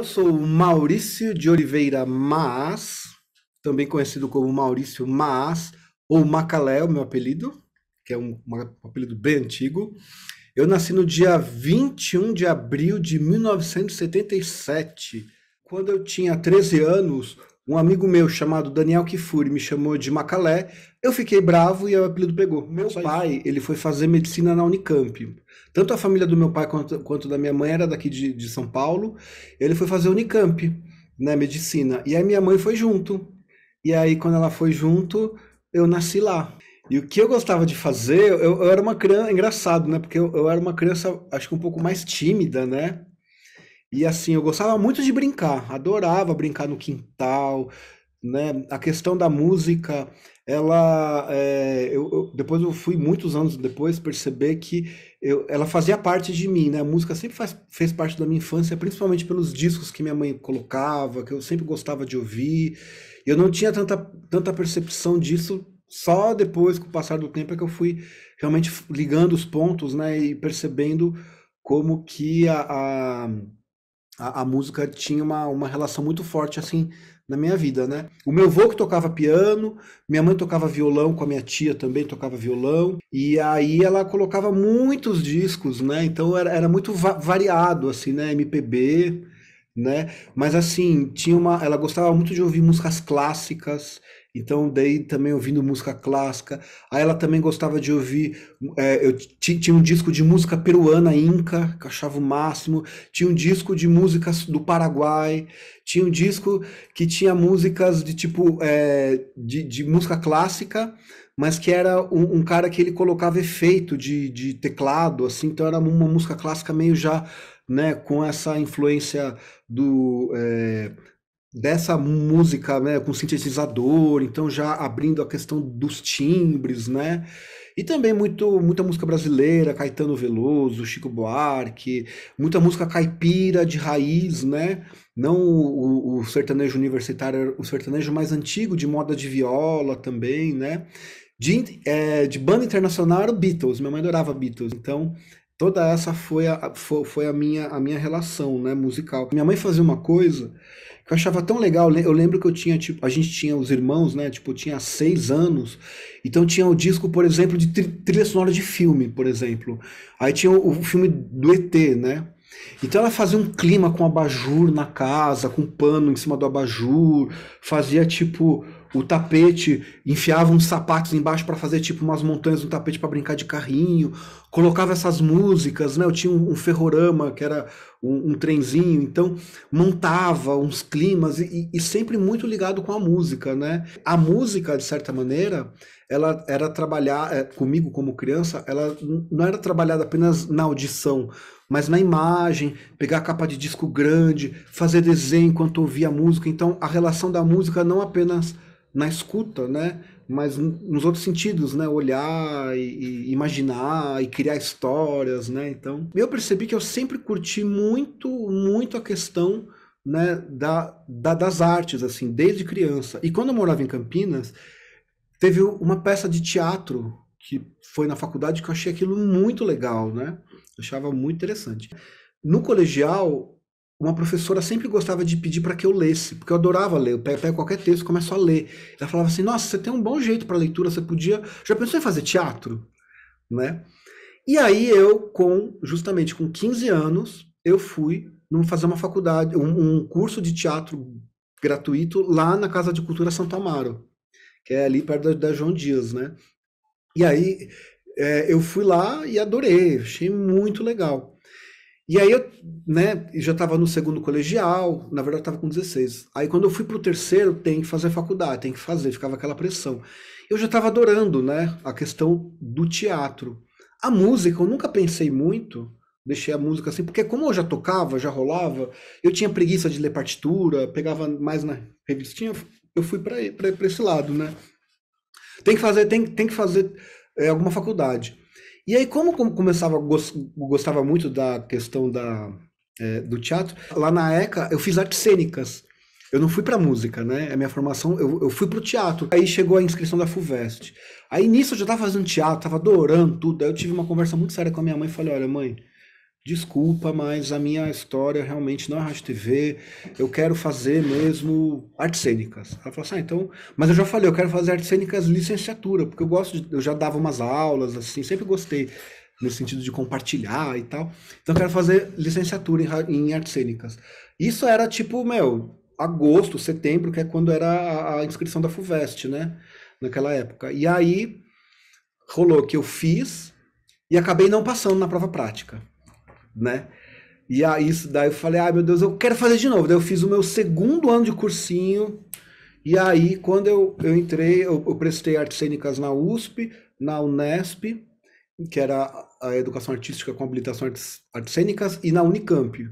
Eu sou Maurício de Oliveira Maas, também conhecido como Maurício Maas, ou Macalé, o meu apelido, que é um, um apelido bem antigo. Eu nasci no dia 21 de abril de 1977. Quando eu tinha 13 anos, um amigo meu chamado Daniel Kifuri me chamou de Macalé. Eu fiquei bravo e o apelido pegou. Meu Só pai, isso. ele foi fazer medicina na Unicamp. Tanto a família do meu pai quanto, quanto da minha mãe era daqui de, de São Paulo. Ele foi fazer Unicamp, né, medicina. E aí minha mãe foi junto. E aí quando ela foi junto, eu nasci lá. E o que eu gostava de fazer, eu, eu era uma criança, engraçado, né? Porque eu, eu, era uma criança, acho que um pouco mais tímida, né? E assim, eu gostava muito de brincar, adorava brincar no quintal, né? A questão da música, ela, é, eu, eu, depois eu fui muitos anos depois perceber que eu, ela fazia parte de mim, né? A música sempre faz, fez parte da minha infância, principalmente pelos discos que minha mãe colocava, que eu sempre gostava de ouvir. Eu não tinha tanta, tanta percepção disso só depois, com o passar do tempo, é que eu fui realmente ligando os pontos, né? E percebendo como que a, a a, a, música tinha uma, uma relação muito forte assim na minha vida, né? O meu avô que tocava piano, minha mãe tocava violão com a minha tia também tocava violão, e aí ela colocava muitos discos, né? Então era, era muito va variado, assim, né? MPB, né? Mas assim, tinha uma. Ela gostava muito de ouvir músicas clássicas, então, daí também ouvindo música clássica. Aí ela também gostava de ouvir. É, eu tinha um disco de música peruana, Inca, que eu achava o máximo. Tinha um disco de músicas do Paraguai. Tinha um disco que tinha músicas de tipo. É, de, de, música clássica, mas que era um, um cara que ele colocava efeito de, de teclado, assim. Então, era uma música clássica meio já né, com essa influência do é, dessa música né, com sintetizador, então já abrindo a questão dos timbres, né? E também muito, muita música brasileira, Caetano Veloso, Chico Buarque, muita música caipira de raiz, né? Não o, o sertanejo universitário, o sertanejo mais antigo, de moda de viola também, né? De, é, de banda internacional, Beatles. Minha mãe adorava Beatles. Então, toda essa foi a, foi, foi a, minha, a minha relação né, musical. Minha mãe fazia uma coisa eu achava tão legal. Eu lembro que eu tinha, tipo, a gente tinha os irmãos, né? Tipo, tinha seis anos. Então tinha o disco, por exemplo, de trilha sonora de filme, por exemplo. Aí tinha o, o filme do ET, né? Então ela fazia um clima com abajur na casa, com pano em cima do abajur, fazia tipo o tapete, enfiava uns sapatos embaixo para fazer tipo umas montanhas no tapete para brincar de carrinho, colocava essas músicas, né? Eu tinha um, um ferrorama que era um, um, trenzinho, então montava uns climas e, e, sempre muito ligado com a música, né? A música de certa maneira, ela era trabalhar é, comigo como criança, ela não era trabalhada apenas na audição, mas na imagem, pegar a capa de disco grande, fazer desenho enquanto ouvia a música. Então, a relação da música não apenas na escuta, né? Mas nos outros sentidos, né? Olhar e, e imaginar e criar histórias, né? Então, eu percebi que eu sempre curti muito, muito a questão né, da, da, das artes, assim, desde criança. E quando eu morava em Campinas, teve uma peça de teatro que foi na faculdade que eu achei aquilo muito legal, né? Achava muito interessante. No colegial, uma professora sempre gostava de pedir para que eu lesse, porque eu adorava ler. Eu pego qualquer texto e começo a ler. Ela falava assim: Nossa, você tem um bom jeito para leitura, você podia. Já pensou em fazer teatro? Né? E aí eu, com justamente com 15 anos, eu fui fazer uma faculdade, um, um curso de teatro gratuito lá na Casa de Cultura Santo Amaro, que é ali perto da, da João Dias, né? E aí é, eu fui lá e adorei, achei muito legal. E aí eu, né, já estava no segundo colegial, na verdade estava com 16. Aí quando eu fui para o terceiro, tem que fazer faculdade, tem que fazer, ficava aquela pressão. Eu já estava adorando, né, a questão do teatro. A música, eu nunca pensei muito, deixei a música assim, porque como eu já tocava, já rolava, eu tinha preguiça de ler partitura, pegava mais na revistinha, eu fui para esse lado, né. Tem que fazer, tem, tem que fazer é, alguma faculdade. E aí, como começava, gostava muito da questão da, é, do teatro, lá na ECA eu fiz artes cênicas. Eu não fui para música, né? A minha formação, eu, eu fui o teatro. Aí chegou a inscrição da FUVEST. Aí nisso eu já tava fazendo teatro, tava adorando tudo. Aí eu tive uma conversa muito séria com a minha mãe e falei: olha, mãe, desculpa, mas a minha história realmente não é rádio TV, eu quero fazer mesmo artes cênicas. Ela falou assim, ah, então, mas eu já falei, eu quero fazer artes cênicas licenciatura, porque eu gosto, de, eu já dava umas aulas, assim, sempre gostei no sentido de compartilhar e tal. Então eu quero fazer licenciatura em, em artes cênicas. Isso era tipo, meu, agosto, setembro, que é quando era a, a inscrição da FUVEST, né? Naquela época. E aí rolou que eu fiz e acabei não passando na prova prática né? E aí isso daí eu falei, ai ah, meu Deus, eu quero fazer de novo. Daí eu fiz o meu segundo ano de cursinho. E aí, quando eu, eu entrei, eu, eu prestei artes cênicas na USP, na Unesp, que era a educação artística com habilitação artes, artes cênicas, e na Unicamp.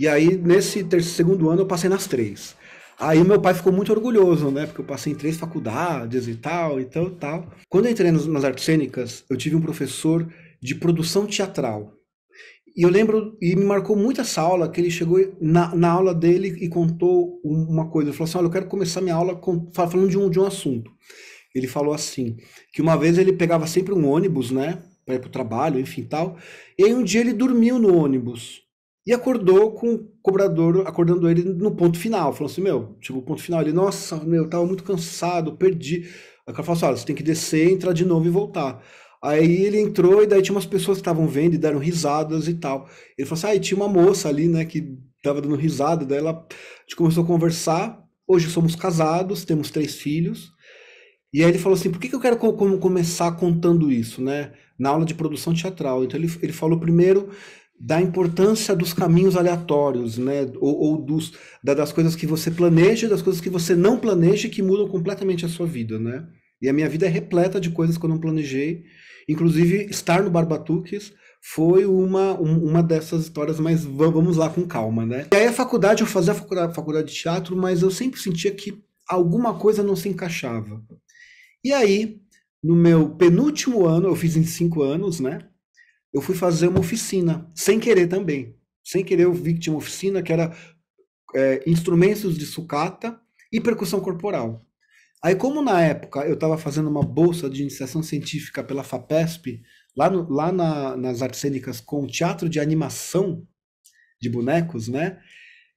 E aí, nesse terceiro, segundo ano, eu passei nas três. Aí meu pai ficou muito orgulhoso, né? Porque eu passei em três faculdades e tal, então tal, Quando eu entrei nas, nas artes cênicas, eu tive um professor de produção teatral. E eu lembro, e me marcou muito essa aula, que ele chegou na, na aula dele e contou uma coisa. Ele falou assim: Olha, eu quero começar minha aula com, falando de um, de um assunto. Ele falou assim: que uma vez ele pegava sempre um ônibus, né? Para ir para o trabalho, enfim tal. E aí um dia ele dormiu no ônibus e acordou com o cobrador acordando ele no ponto final. Falou assim: Meu, chegou o ponto final. Ele, nossa, meu, eu tava muito cansado, perdi. Aí o cara falou assim: Olha, você tem que descer, entrar de novo e voltar. Aí ele entrou e daí tinha umas pessoas que estavam vendo e deram risadas e tal. Ele falou assim: ah, e tinha uma moça ali, né, que tava dando risada, daí ela, a gente começou a conversar. Hoje somos casados, temos três filhos. E aí ele falou assim: por que, que eu quero como começar contando isso, né? Na aula de produção teatral. Então ele, ele falou primeiro da importância dos caminhos aleatórios, né? Ou, ou dos, da, das coisas que você planeja, das coisas que você não planeja e que mudam completamente a sua vida, né? E a minha vida é repleta de coisas que eu não planejei Inclusive, estar no Barbatuques foi uma, uma dessas histórias, mas vamos lá com calma, né? E aí a faculdade, eu fazia a faculdade, a faculdade de teatro, mas eu sempre sentia que alguma coisa não se encaixava. E aí, no meu penúltimo ano, eu fiz em cinco anos, né? Eu fui fazer uma oficina, sem querer também. Sem querer, eu vi que tinha uma oficina que era é, instrumentos de sucata e percussão corporal. Aí, como na época eu estava fazendo uma bolsa de iniciação científica pela FAPESP, lá, no, lá na, nas artes cênicas, com teatro de animação de bonecos, né?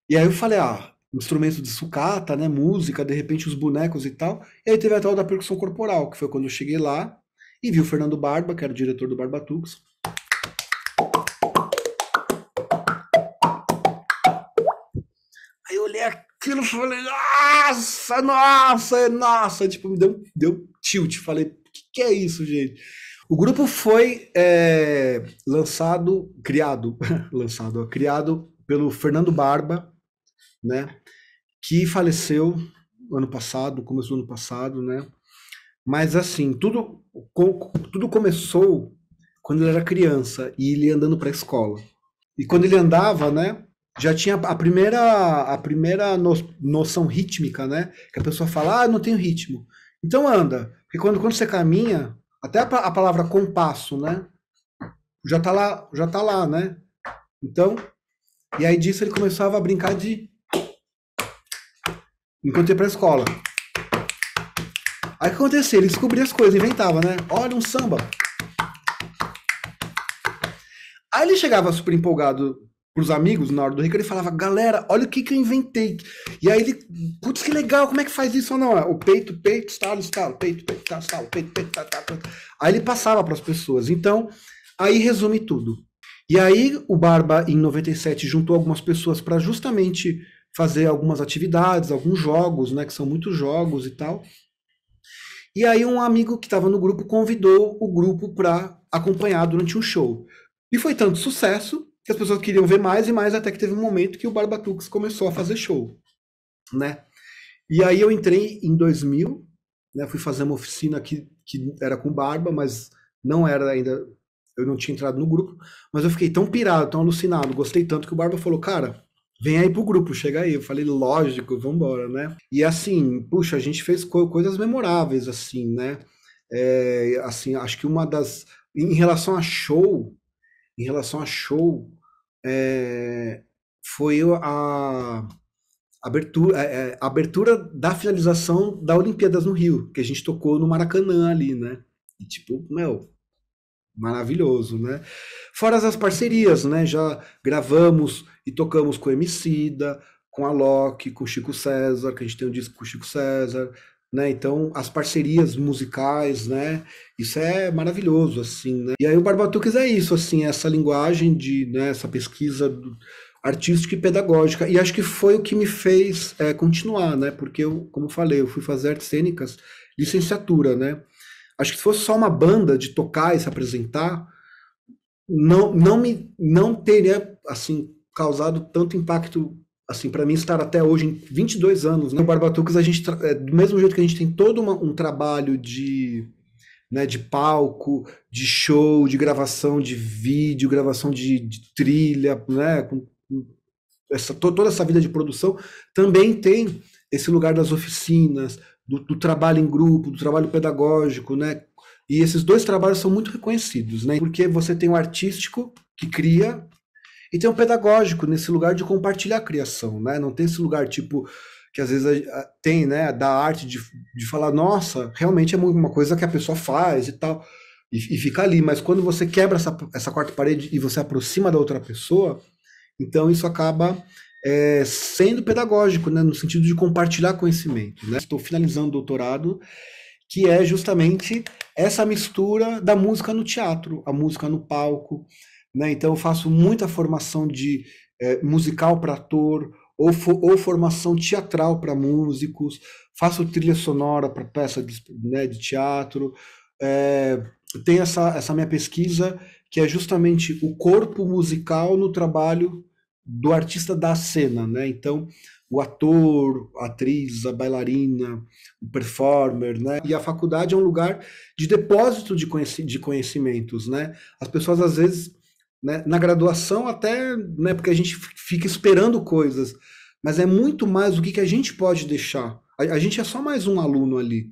E aí eu falei, ah, instrumento de sucata, né? Música, de repente os bonecos e tal. E aí teve a tal da percussão corporal, que foi quando eu cheguei lá e vi o Fernando Barba, que era o diretor do Barbatux, aquilo, falei, nossa, nossa, nossa. Tipo, me deu, deu tilt. Falei, o que, que é isso, gente? O grupo foi é, lançado, criado, lançado, ó, criado pelo Fernando Barba, né? Que faleceu ano passado, começou ano passado, né? Mas assim, tudo, com, tudo começou quando ele era criança e ele andando para a escola. E quando ele andava, né? já tinha a primeira, a primeira no, noção rítmica, né? Que a pessoa fala, ah, não tenho ritmo. Então anda. Porque quando, quando você caminha, até a, a palavra compasso, né? Já tá lá, já tá lá, né? Então, e aí disso ele começava a brincar de enquanto ia pra escola. Aí o que aconteceu? Ele descobria as coisas, inventava, né? Olha um samba. Aí ele chegava super empolgado pros amigos na hora do rico, ele falava, galera, olha o que, que eu inventei. E aí ele, putz, que legal, como é que faz isso ou não? É o peito, peito, estalo, estalo, peito, peito, estalo, estalo peito, peito, tá, tá, tá. Aí ele passava para as pessoas. Então, aí resume tudo. E aí o Barba, em 97, juntou algumas pessoas para justamente fazer algumas atividades, alguns jogos, né, que são muitos jogos e tal. E aí um amigo que estava no grupo convidou o grupo para acompanhar durante um show. E foi tanto sucesso que as pessoas queriam ver mais e mais, até que teve um momento que o Barbatux começou a fazer show, né? E aí eu entrei em 2000, né? Fui fazer uma oficina que, que era com Barba, mas não era ainda, eu não tinha entrado no grupo, mas eu fiquei tão pirado, tão alucinado, gostei tanto que o Barba falou, cara, vem aí pro grupo, chega aí. Eu falei, lógico, vambora, né? E assim, puxa, a gente fez co coisas memoráveis, assim, né? É, assim, acho que uma das. Em relação a show, em relação a show, é, foi a abertura, eh, eh, a abertura da finalização da Olimpíadas no Rio, que a gente tocou no Maracanã ali, né? E tipo, meu, maravilhoso, né? Fora as parcerias, né? Já gravamos e tocamos com o Emicida, com a Loki, com o Chico César, que a gente tem um disco com o Chico César, né? Então, as parcerias musicais, né? Isso é maravilhoso, assim, né? E aí o Barbatucas é isso, assim, essa linguagem de, né, essa pesquisa artística e pedagógica. E acho que foi o que me fez é, continuar, né? Porque eu, como falei, eu fui fazer artes cênicas, licenciatura, né? Acho que se fosse só uma banda de tocar e se apresentar, não, não me não teria assim causado tanto impacto assim, para mim estar até hoje em 22 anos, né? No Barbatucas a gente é, do mesmo jeito que a gente tem todo uma, um trabalho de né, de palco, de show, de gravação de vídeo, gravação de, de trilha, né, com essa, toda essa vida de produção, também tem esse lugar das oficinas, do, do, trabalho em grupo, do trabalho pedagógico, né? E esses dois trabalhos são muito reconhecidos, né? Porque você tem o artístico que cria e tem um pedagógico nesse lugar de compartilhar a criação, né? Não tem esse lugar tipo que às vezes tem, né, da arte de, de falar, nossa, realmente é uma coisa que a pessoa faz e tal, e, e fica ali. Mas quando você quebra essa, essa quarta parede e você aproxima da outra pessoa, então isso acaba é, sendo pedagógico, né, no sentido de compartilhar conhecimento. Né? Estou finalizando o doutorado, que é justamente essa mistura da música no teatro, a música no palco, né? Então, eu faço muita formação de é, musical para ator, ou, fo ou formação teatral para músicos, faço trilha sonora para peça de, né, de teatro. É, tem essa, essa minha pesquisa, que é justamente o corpo musical no trabalho do artista da cena. Né? Então, o ator, a atriz, a bailarina, o performer, né? E a faculdade é um lugar de depósito de, conheci de conhecimentos, né? As pessoas às vezes né? Na graduação, até né, porque a gente fica esperando coisas, mas é muito mais o que, que a gente pode deixar. A, a gente é só mais um aluno ali.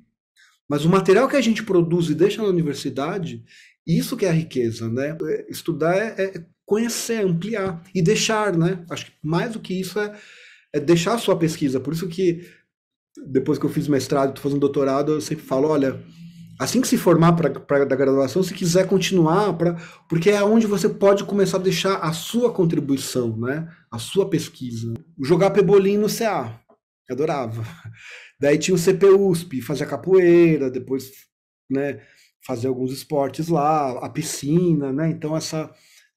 Mas o material que a gente produz e deixa na universidade, isso que é a riqueza, né? É, estudar é, é conhecer, ampliar e deixar, né? Acho que mais do que isso é, é deixar a sua pesquisa. Por isso que depois que eu fiz mestrado, estou fazendo doutorado, eu sempre falo, olha, assim que se formar para da graduação, se quiser continuar, pra, porque é onde você pode começar a deixar a sua contribuição, né? a sua pesquisa. Jogar pebolim no CA, adorava. Daí tinha o CPUSP, fazia capoeira, depois né, fazer alguns esportes lá, a piscina, né? então essa,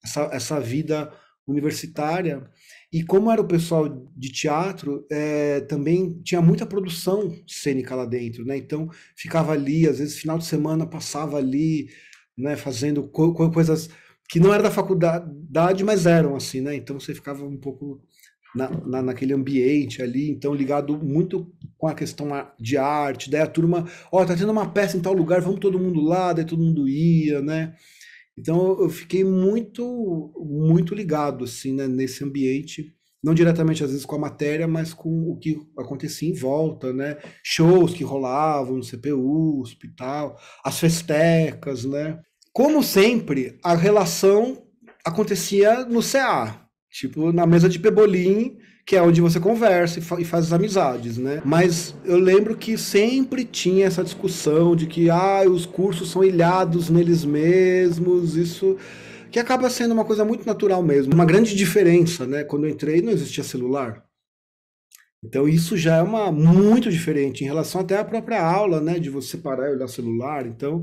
essa, essa vida universitária. E como era o pessoal de teatro, é, também tinha muita produção cênica lá dentro, né? Então ficava ali, às vezes final de semana passava ali, né? Fazendo co coisas que não era da faculdade, mas eram assim, né? Então você ficava um pouco na, na, naquele ambiente ali, então ligado muito com a questão de arte. Daí a turma, ó, oh, tá tendo uma peça em tal lugar, vamos todo mundo lá, daí todo mundo ia, né? Então eu fiquei muito, muito ligado assim, né, nesse ambiente, não diretamente às vezes com a matéria, mas com o que acontecia em volta, né? Shows que rolavam no CPU, hospital, as festecas, né? Como sempre, a relação acontecia no CA, tipo na mesa de pebolim, que é onde você conversa e, fa e faz as amizades, né? Mas eu lembro que sempre tinha essa discussão de que ah, os cursos são ilhados neles mesmos, isso que acaba sendo uma coisa muito natural mesmo. Uma grande diferença, né? Quando eu entrei não existia celular. Então isso já é uma muito diferente em relação até à própria aula, né? De você parar e olhar celular. Então,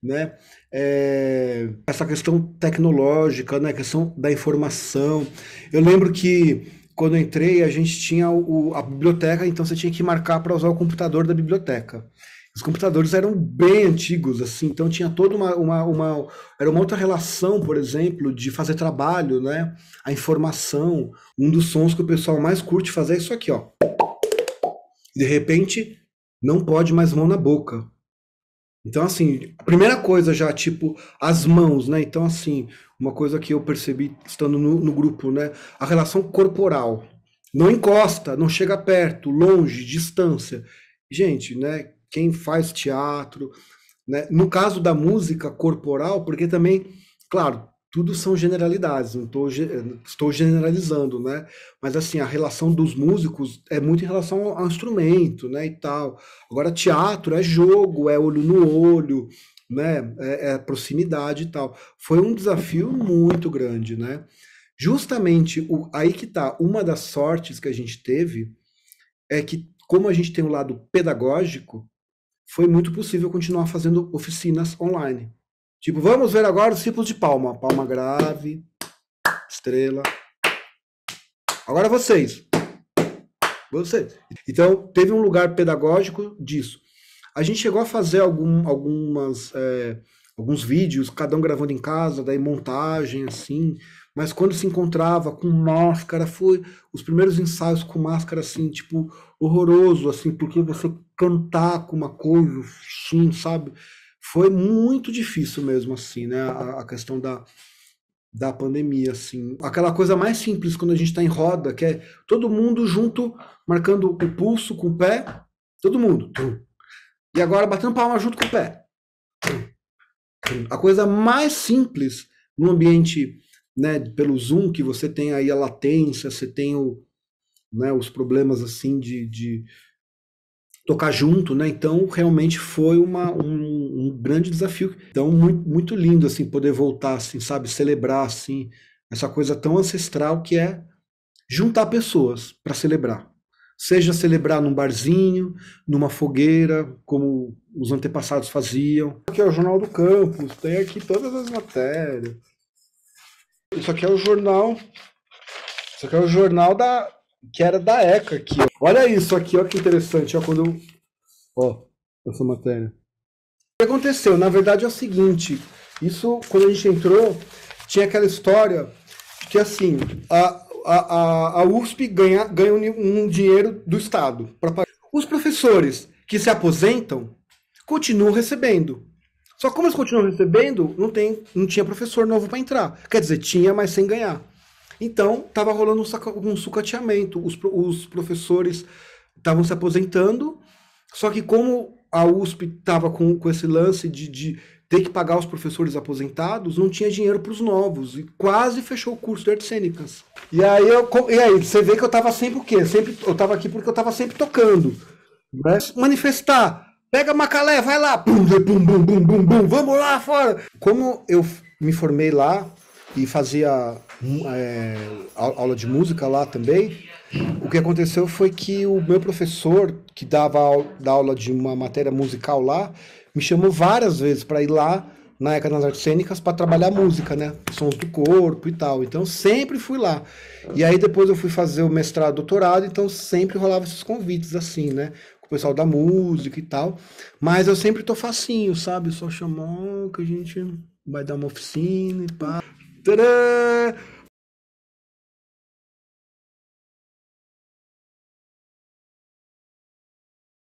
né? É, essa questão tecnológica, né? A questão da informação. Eu lembro que quando eu entrei, a gente tinha o, a biblioteca, então você tinha que marcar para usar o computador da biblioteca. Os computadores eram bem antigos, assim, então tinha toda uma, uma, uma era uma outra relação, por exemplo, de fazer trabalho, né? A informação. Um dos sons que o pessoal mais curte fazer é isso aqui, ó. De repente, não pode mais mão na boca. Então, assim, a primeira coisa já, tipo, as mãos, né? Então, assim, uma coisa que eu percebi estando no, no grupo, né? A relação corporal. Não encosta, não chega perto, longe, distância. Gente, né? Quem faz teatro, né? No caso da música corporal, porque também, claro, tudo são generalidades, não tô, estou generalizando, né? Mas assim, a relação dos músicos é muito em relação ao, instrumento, né, e tal. Agora teatro é jogo, é olho no olho, né, é, é proximidade e tal. Foi um desafio muito grande, né? Justamente o, aí que tá uma das sortes que a gente teve é que como a gente tem o um lado pedagógico, foi muito possível continuar fazendo oficinas online. Tipo, vamos ver agora os tipos de palma. Palma grave, estrela. Agora vocês. Vocês. Então, teve um lugar pedagógico disso. A gente chegou a fazer algum, algumas, é, alguns vídeos, cada um gravando em casa, daí montagem, assim. Mas quando se encontrava com máscara, foi os primeiros ensaios com máscara, assim, tipo, horroroso, assim, porque você cantar com uma coisa, assim, sabe? foi muito difícil mesmo, assim, né? A, a questão da, da pandemia, assim. Aquela coisa mais simples quando a gente está em roda, que é todo mundo junto, marcando o pulso com o pé, todo mundo. E agora batendo palma junto com o pé. A coisa mais simples no ambiente, né, pelo Zoom, que você tem aí a latência, você tem o, né, os problemas assim de, de tocar junto, né? Então realmente foi uma, um um, grande desafio. Então, muito, muito, lindo, assim, poder voltar, assim, sabe, celebrar, assim, essa coisa tão ancestral que é juntar pessoas para celebrar. Seja celebrar num barzinho, numa fogueira, como os antepassados faziam. Aqui é o Jornal do Campus, tem aqui todas as matérias. Isso aqui é o jornal. Isso aqui é o jornal da que era da ECA aqui. Olha isso aqui, olha que interessante, ó quando eu, ó essa matéria que aconteceu? Na verdade é o seguinte, isso quando a gente entrou, tinha aquela história que assim, a, a, a USP ganha, ganha um, um dinheiro do Estado. Pra... Os professores que se aposentam continuam recebendo. Só como eles continuam recebendo, não, tem, não tinha professor novo para entrar. Quer dizer, tinha, mas sem ganhar. Então, estava rolando um, saca, um sucateamento. Os, os professores estavam se aposentando, só que como a USP estava com, com esse lance de, de ter que pagar os professores aposentados, não tinha dinheiro para os novos e quase fechou o curso de artes cênicas. E aí eu e aí você vê que eu estava sempre o quê? Sempre eu estava aqui porque eu estava sempre tocando, né? Manifestar, pega Macalé, vai lá, bum, bum, bum, bum, bum, bum, vamos lá fora. Como eu me formei lá e fazia hum, é, aula de música lá também, o que aconteceu foi que o meu professor, que dava aula de uma matéria musical lá, me chamou várias vezes para ir lá na ECA das artes cênicas para trabalhar música, né? Sons do corpo e tal. Então sempre fui lá. E aí depois eu fui fazer o mestrado, doutorado, então sempre rolava esses convites assim, né? Com o pessoal da música e tal. Mas eu sempre tô facinho, sabe? Só chamou que a gente vai dar uma oficina e pá. Tcharam!